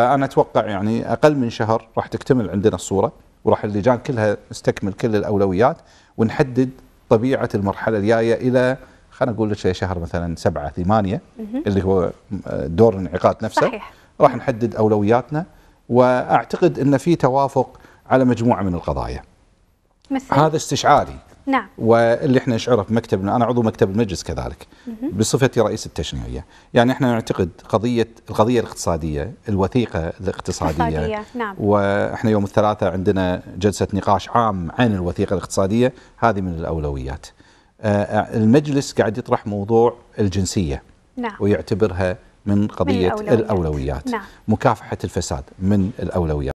انا اتوقع يعني اقل من شهر راح تكتمل عندنا الصوره وراح اللجان كلها تستكمل كل الاولويات ونحدد طبيعه المرحله الجايه الى خلينا نقول لك شهر مثلا سبعة ثمانية اللي هو دور الانعقاد نفسه صحيح. راح نحدد اولوياتنا واعتقد ان في توافق على مجموعه من القضايا مثل. هذا استشعاري نعم واللي احنا نشعره في مكتبنا انا عضو مكتب المجلس كذلك بصفتي رئيس التشريعيه يعني احنا نعتقد قضيه القضيه الاقتصاديه، الوثيقه الاقتصاديه نعم واحنا يوم الثلاثاء عندنا جلسه نقاش عام عن الوثيقه الاقتصاديه، هذه من الاولويات. آه، المجلس قاعد يطرح موضوع الجنسيه نعم ويعتبرها من قضيه من الأولويات, الأولويات. نعم. مكافحه الفساد من الاولويات